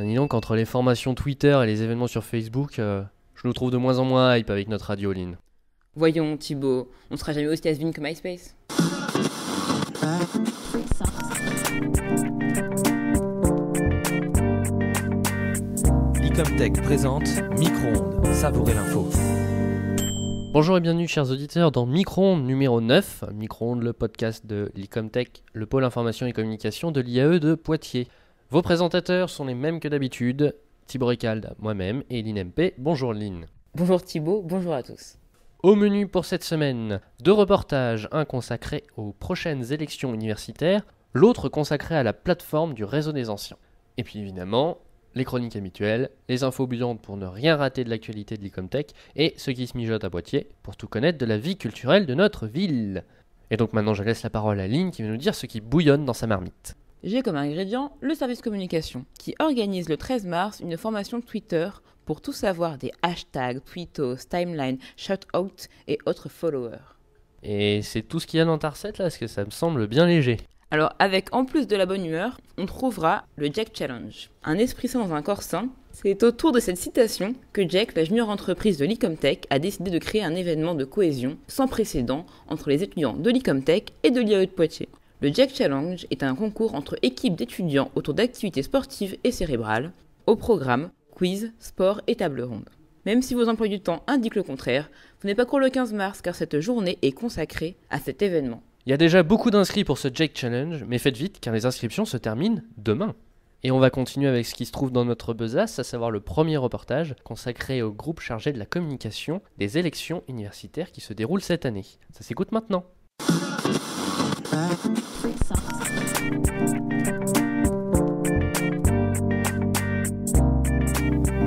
Ben, dis donc, entre les formations Twitter et les événements sur Facebook, euh, je nous trouve de moins en moins hype avec notre radio, Lynn. Voyons, Thibaut, on sera jamais aussi has que MySpace. Ecomtech présente Micro-ondes, savourez l'info. Bonjour et bienvenue chers auditeurs dans micro numéro 9, micro le podcast de l'Ecomtech, le pôle information et communication de l'IAE de Poitiers. Vos présentateurs sont les mêmes que d'habitude, Thibaut Ricald, moi-même et Lynn MP. Bonjour Lynn. Bonjour Thibaut, bonjour à tous. Au menu pour cette semaine, deux reportages, un consacré aux prochaines élections universitaires, l'autre consacré à la plateforme du réseau des anciens. Et puis évidemment, les chroniques habituelles, les infos bouillantes pour ne rien rater de l'actualité de l'Icomtech et ce qui se mijote à Poitiers pour tout connaître de la vie culturelle de notre ville. Et donc maintenant je laisse la parole à Lynn qui va nous dire ce qui bouillonne dans sa marmite. J'ai comme ingrédient le service communication, qui organise le 13 mars une formation Twitter pour tout savoir des hashtags, tweetos, timeline, out et autres followers. Et c'est tout ce qu'il y a dans ta recette là, parce que ça me semble bien léger. Alors avec en plus de la bonne humeur, on trouvera le Jack Challenge. Un esprit sain dans un corps sain, c'est autour de cette citation que Jack, la junior entreprise de l'Icomtech, a décidé de créer un événement de cohésion sans précédent entre les étudiants de l'Icomtech et de l'IAE de Poitiers. Le Jack Challenge est un concours entre équipes d'étudiants autour d'activités sportives et cérébrales, au programme quiz, sport et table ronde. Même si vos emplois du temps indiquent le contraire, vous n'êtes pas court le 15 mars car cette journée est consacrée à cet événement. Il y a déjà beaucoup d'inscrits pour ce Jack Challenge, mais faites vite car les inscriptions se terminent demain. Et on va continuer avec ce qui se trouve dans notre besace, à savoir le premier reportage consacré au groupe chargé de la communication des élections universitaires qui se déroulent cette année. Ça s'écoute maintenant.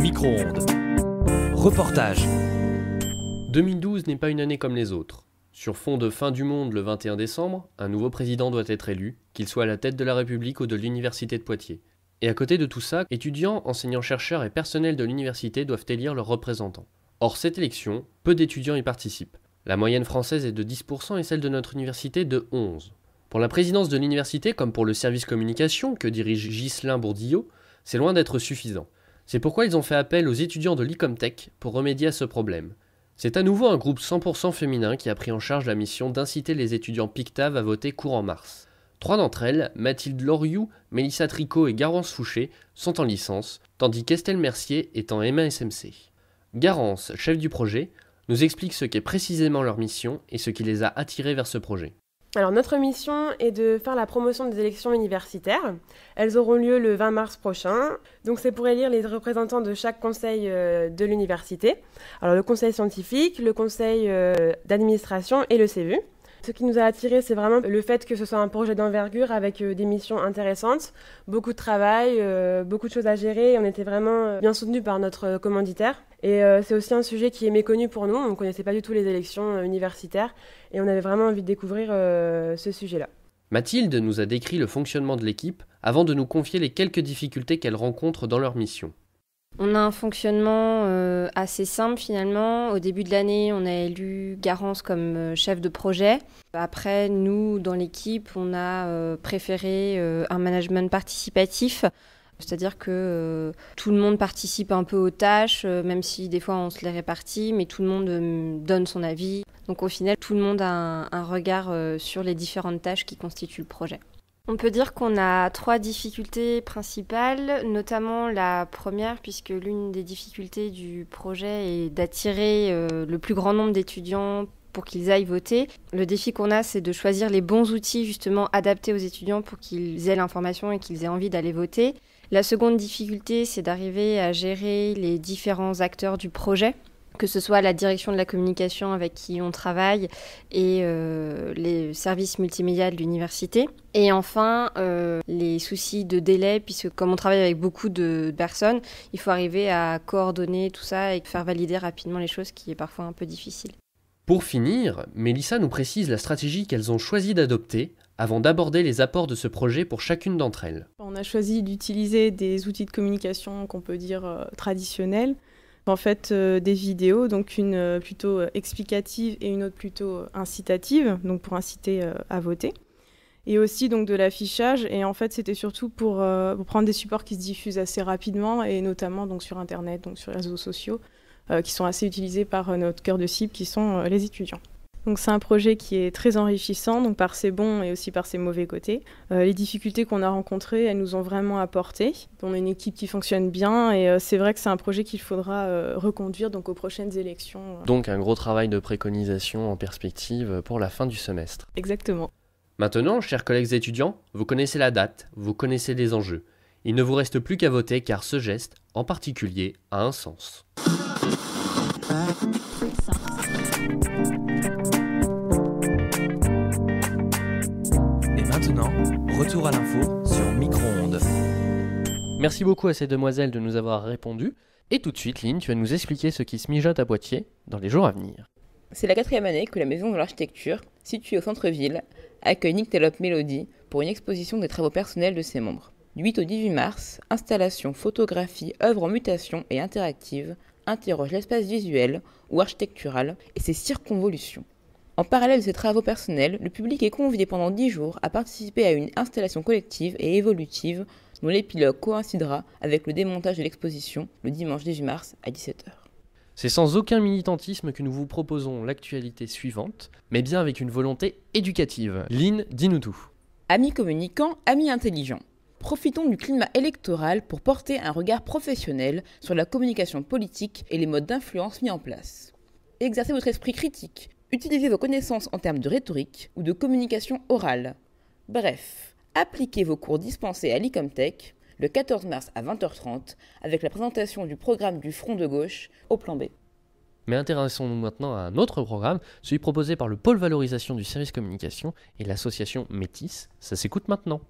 Micro-ondes. Reportage. 2012 n'est pas une année comme les autres. Sur fond de fin du monde le 21 décembre, un nouveau président doit être élu, qu'il soit à la tête de la République ou de l'Université de Poitiers. Et à côté de tout ça, étudiants, enseignants-chercheurs et personnels de l'université doivent élire leurs représentants. Or, cette élection, peu d'étudiants y participent. La moyenne française est de 10% et celle de notre université de 11%. Pour la présidence de l'université, comme pour le service communication que dirige Ghislain Bourdillot, c'est loin d'être suffisant. C'est pourquoi ils ont fait appel aux étudiants de l'ICOMTech pour remédier à ce problème. C'est à nouveau un groupe 100% féminin qui a pris en charge la mission d'inciter les étudiants PICTAV à voter en mars. Trois d'entre elles, Mathilde Loriou, Mélissa Tricot et Garance Fouché, sont en licence, tandis qu'Estelle Mercier est en M1SMC. Garance, chef du projet, nous explique ce qu'est précisément leur mission et ce qui les a attirés vers ce projet. Alors notre mission est de faire la promotion des élections universitaires. Elles auront lieu le 20 mars prochain. Donc c'est pour élire les représentants de chaque conseil euh, de l'université. Alors le conseil scientifique, le conseil euh, d'administration et le CVU. Ce qui nous a attirés, c'est vraiment le fait que ce soit un projet d'envergure avec euh, des missions intéressantes, beaucoup de travail, beaucoup de choses à gérer. et On était vraiment bien soutenus par notre commanditaire. Et euh, c'est aussi un sujet qui est méconnu pour nous. On ne connaissait pas du tout les élections euh, universitaires et on avait vraiment envie de découvrir euh, ce sujet-là. Mathilde nous a décrit le fonctionnement de l'équipe avant de nous confier les quelques difficultés qu'elle rencontre dans leur mission. On a un fonctionnement assez simple finalement. Au début de l'année, on a élu Garance comme chef de projet. Après, nous, dans l'équipe, on a préféré un management participatif c'est-à-dire que euh, tout le monde participe un peu aux tâches, euh, même si des fois on se les répartit, mais tout le monde euh, donne son avis. Donc au final, tout le monde a un regard sur les différentes tâches qui constituent le projet. On peut dire qu'on a trois difficultés principales, notamment la première, puisque l'une des difficultés du projet est d'attirer le plus grand nombre d'étudiants pour qu'ils aillent voter. Le défi qu'on a, c'est de choisir les bons outils justement adaptés aux étudiants pour qu'ils aient l'information et qu'ils aient envie d'aller voter. La seconde difficulté, c'est d'arriver à gérer les différents acteurs du projet que ce soit la direction de la communication avec qui on travaille et euh, les services multimédia de l'université. Et enfin, euh, les soucis de délai, puisque comme on travaille avec beaucoup de personnes, il faut arriver à coordonner tout ça et faire valider rapidement les choses, qui est parfois un peu difficile. Pour finir, Mélissa nous précise la stratégie qu'elles ont choisi d'adopter avant d'aborder les apports de ce projet pour chacune d'entre elles. On a choisi d'utiliser des outils de communication qu'on peut dire euh, traditionnels, en fait euh, des vidéos, donc une euh, plutôt explicative et une autre plutôt incitative, donc pour inciter à voter. Et aussi donc de l'affichage, et en fait c'était surtout pour, prendre des supports qui se diffusent assez rapidement, et notamment donc sur Internet, donc sur les réseaux sociaux, qui sont assez utilisés par notre cœur de cible, qui sont les étudiants. Donc c'est un projet qui est très enrichissant, donc par ses bons et aussi par ses mauvais côtés. Euh, les difficultés qu'on a rencontrées, elles nous ont vraiment apporté. On est une équipe qui fonctionne bien et euh, c'est vrai que c'est un projet qu'il faudra euh, reconduire donc aux prochaines élections. Donc un gros travail de préconisation en perspective pour la fin du semestre. Exactement. Maintenant, chers collègues étudiants, vous connaissez la date, vous connaissez les enjeux. Il ne vous reste plus qu'à voter car ce geste, en particulier, a un sens. maintenant, retour à l'info sur micro-ondes. Merci beaucoup à ces demoiselles de nous avoir répondu. Et tout de suite, Lynn, tu vas nous expliquer ce qui se mijote à Poitiers dans les jours à venir. C'est la quatrième année que la Maison de l'Architecture, située au centre-ville, accueille Telop melody pour une exposition des travaux personnels de ses membres. Du 8 au 18 mars, installation, photographie, œuvres en mutation et interactive interrogent l'espace visuel ou architectural et ses circonvolutions. En parallèle de ses travaux personnels, le public est convié pendant 10 jours à participer à une installation collective et évolutive dont l'épilogue coïncidera avec le démontage de l'exposition le dimanche 18 mars à 17h. C'est sans aucun militantisme que nous vous proposons l'actualité suivante, mais bien avec une volonté éducative. Lynn, dis-nous tout. Amis communicants, amis intelligents. Profitons du climat électoral pour porter un regard professionnel sur la communication politique et les modes d'influence mis en place. Exercez votre esprit critique, utilisez vos connaissances en termes de rhétorique ou de communication orale. Bref, appliquez vos cours dispensés à l'ICOMTech le 14 mars à 20h30 avec la présentation du programme du Front de gauche au plan B. Mais intéressons-nous maintenant à un autre programme, celui proposé par le pôle valorisation du service communication et l'association Métis. Ça s'écoute maintenant.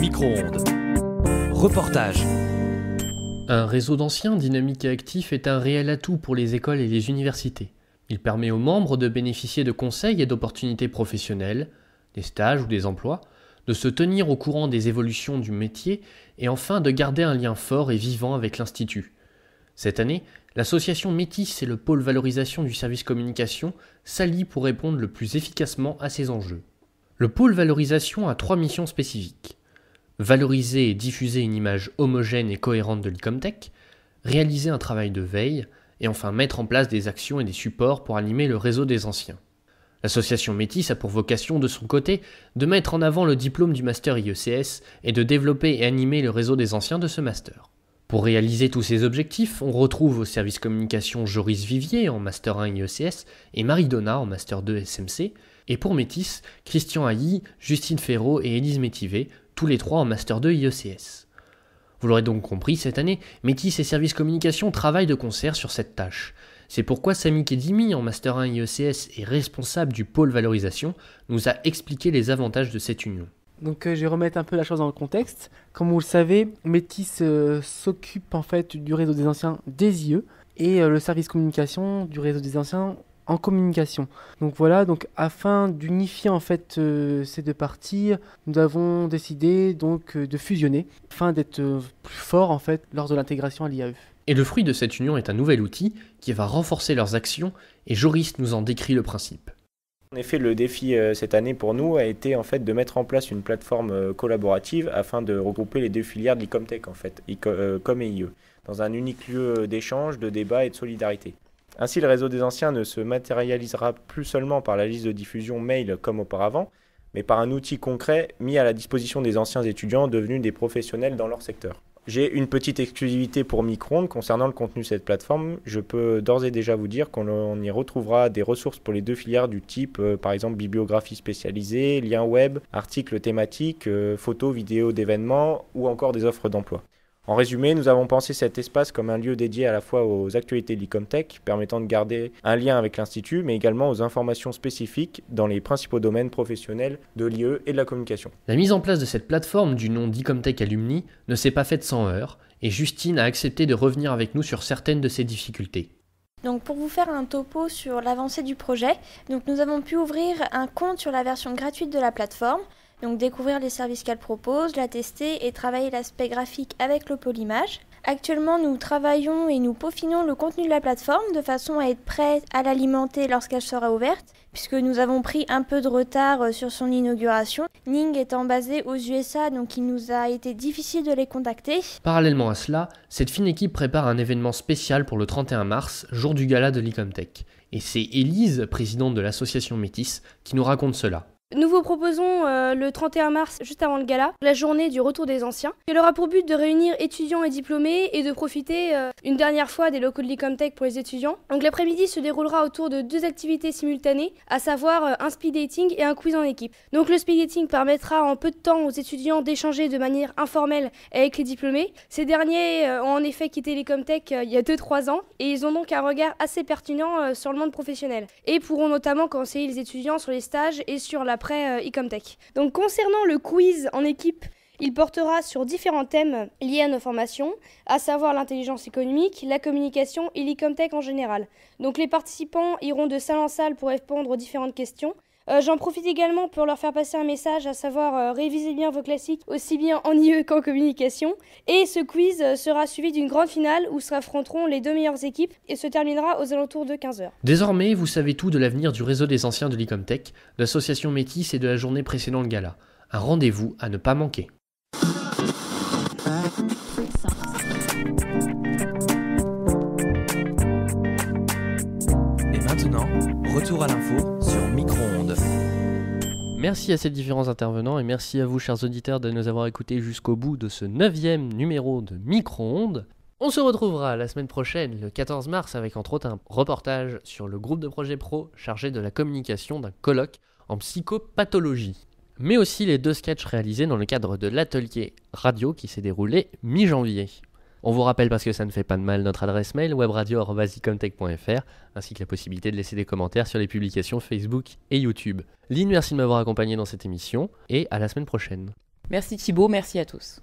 Micro-ondes. Un réseau d'anciens dynamiques et actifs est un réel atout pour les écoles et les universités. Il permet aux membres de bénéficier de conseils et d'opportunités professionnelles, des stages ou des emplois, de se tenir au courant des évolutions du métier et enfin de garder un lien fort et vivant avec l'Institut. Cette année, l'association Métis et le pôle valorisation du service communication s'allient pour répondre le plus efficacement à ces enjeux. Le pôle valorisation a trois missions spécifiques valoriser et diffuser une image homogène et cohérente de l'Icomtech, réaliser un travail de veille, et enfin mettre en place des actions et des supports pour animer le réseau des anciens. L'association Métis a pour vocation, de son côté, de mettre en avant le diplôme du master IECS et de développer et animer le réseau des anciens de ce master. Pour réaliser tous ces objectifs, on retrouve au service communication Joris Vivier en Master 1 IECS et Marie Donna en Master 2 SMC, et pour Métis, Christian Hailly, Justine Ferraud et Élise Métivé, tous les trois en Master 2 IECS. Vous l'aurez donc compris, cette année, Métis et Services Communication travaillent de concert sur cette tâche. C'est pourquoi Sami Kedimi, en Master 1 IECS et responsable du pôle valorisation, nous a expliqué les avantages de cette union. Donc euh, je vais remettre un peu la chose dans le contexte. Comme vous le savez, Métis euh, s'occupe en fait du réseau des anciens des IE et euh, le service communication du réseau des anciens en communication. Donc voilà, donc afin d'unifier en fait euh, ces deux parties, nous avons décidé donc euh, de fusionner afin d'être euh, plus fort en fait lors de l'intégration à l'IAE. Et le fruit de cette union est un nouvel outil qui va renforcer leurs actions et Joris nous en décrit le principe. En effet, le défi cette année pour nous a été en fait de mettre en place une plateforme collaborative afin de regrouper les deux filières de l'ICOMTech en fait, ICOM et IE, dans un unique lieu d'échange, de débat et de solidarité. Ainsi, le réseau des anciens ne se matérialisera plus seulement par la liste de diffusion mail comme auparavant, mais par un outil concret mis à la disposition des anciens étudiants devenus des professionnels dans leur secteur. J'ai une petite exclusivité pour Micron concernant le contenu de cette plateforme. Je peux d'ores et déjà vous dire qu'on y retrouvera des ressources pour les deux filières du type, euh, par exemple, bibliographie spécialisée, liens web, articles thématiques, euh, photos, vidéos d'événements ou encore des offres d'emploi. En résumé, nous avons pensé cet espace comme un lieu dédié à la fois aux actualités de permettant de garder un lien avec l'Institut, mais également aux informations spécifiques dans les principaux domaines professionnels de l'IE et de la communication. La mise en place de cette plateforme du nom d'ICOMTech Alumni ne s'est pas faite sans heurts, et Justine a accepté de revenir avec nous sur certaines de ses difficultés. Donc pour vous faire un topo sur l'avancée du projet, donc nous avons pu ouvrir un compte sur la version gratuite de la plateforme. Donc découvrir les services qu'elle propose, la tester et travailler l'aspect graphique avec le polymage. Actuellement, nous travaillons et nous peaufinons le contenu de la plateforme de façon à être prêt à l'alimenter lorsqu'elle sera ouverte, puisque nous avons pris un peu de retard euh, sur son inauguration. Ning étant basé aux USA, donc il nous a été difficile de les contacter. Parallèlement à cela, cette fine équipe prépare un événement spécial pour le 31 mars, jour du gala de l'Icomtech. Et c'est Élise, présidente de l'association Métis, qui nous raconte cela. Nous vous proposons euh, le 31 mars, juste avant le gala, la journée du retour des anciens. Elle aura pour but de réunir étudiants et diplômés et de profiter euh, une dernière fois des locaux de l'Ecomtech pour les étudiants. Donc l'après-midi se déroulera autour de deux activités simultanées, à savoir euh, un speed dating et un quiz en équipe. Donc le speed dating permettra en peu de temps aux étudiants d'échanger de manière informelle avec les diplômés. Ces derniers ont en effet quitté l'Icomtech il y a 2-3 ans et ils ont donc un regard assez pertinent sur le monde professionnel et pourront notamment conseiller les étudiants sur les stages et sur la après Ecomtech. Euh, Donc concernant le quiz en équipe, il portera sur différents thèmes liés à nos formations, à savoir l'intelligence économique, la communication et l'Icomtech en général. Donc les participants iront de salle en salle pour répondre aux différentes questions euh, j'en profite également pour leur faire passer un message, à savoir euh, réviser bien vos classiques, aussi bien en IE qu'en communication. Et ce quiz euh, sera suivi d'une grande finale où s'affronteront les deux meilleures équipes et se terminera aux alentours de 15h. Désormais, vous savez tout de l'avenir du réseau des anciens de l'Icomtech, l'association métis et de la journée précédant le gala. Un rendez-vous à ne pas manquer. Merci à ces différents intervenants et merci à vous, chers auditeurs, de nous avoir écoutés jusqu'au bout de ce neuvième numéro de Micro-ondes. On se retrouvera la semaine prochaine, le 14 mars, avec entre autres un reportage sur le groupe de projet pro chargé de la communication d'un colloque en psychopathologie. Mais aussi les deux sketchs réalisés dans le cadre de l'atelier radio qui s'est déroulé mi-janvier. On vous rappelle parce que ça ne fait pas de mal notre adresse mail webradio.vasicomtech.fr ainsi que la possibilité de laisser des commentaires sur les publications Facebook et YouTube. Lynn, merci de m'avoir accompagné dans cette émission et à la semaine prochaine. Merci Thibaut, merci à tous.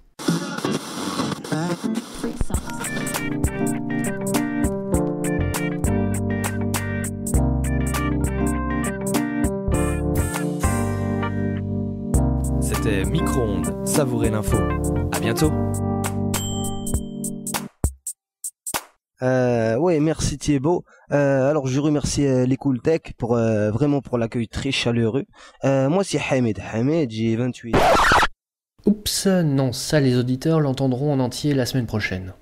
C'était Micro-ondes, savourez l'info. A bientôt. Euh, ouais, merci Thibaut. Euh, alors je remercie euh, les Cool Tech pour euh, vraiment pour l'accueil très chaleureux. moi c'est Hamid. Hamid, j'ai 28. Oups, non, ça les auditeurs l'entendront en entier la semaine prochaine.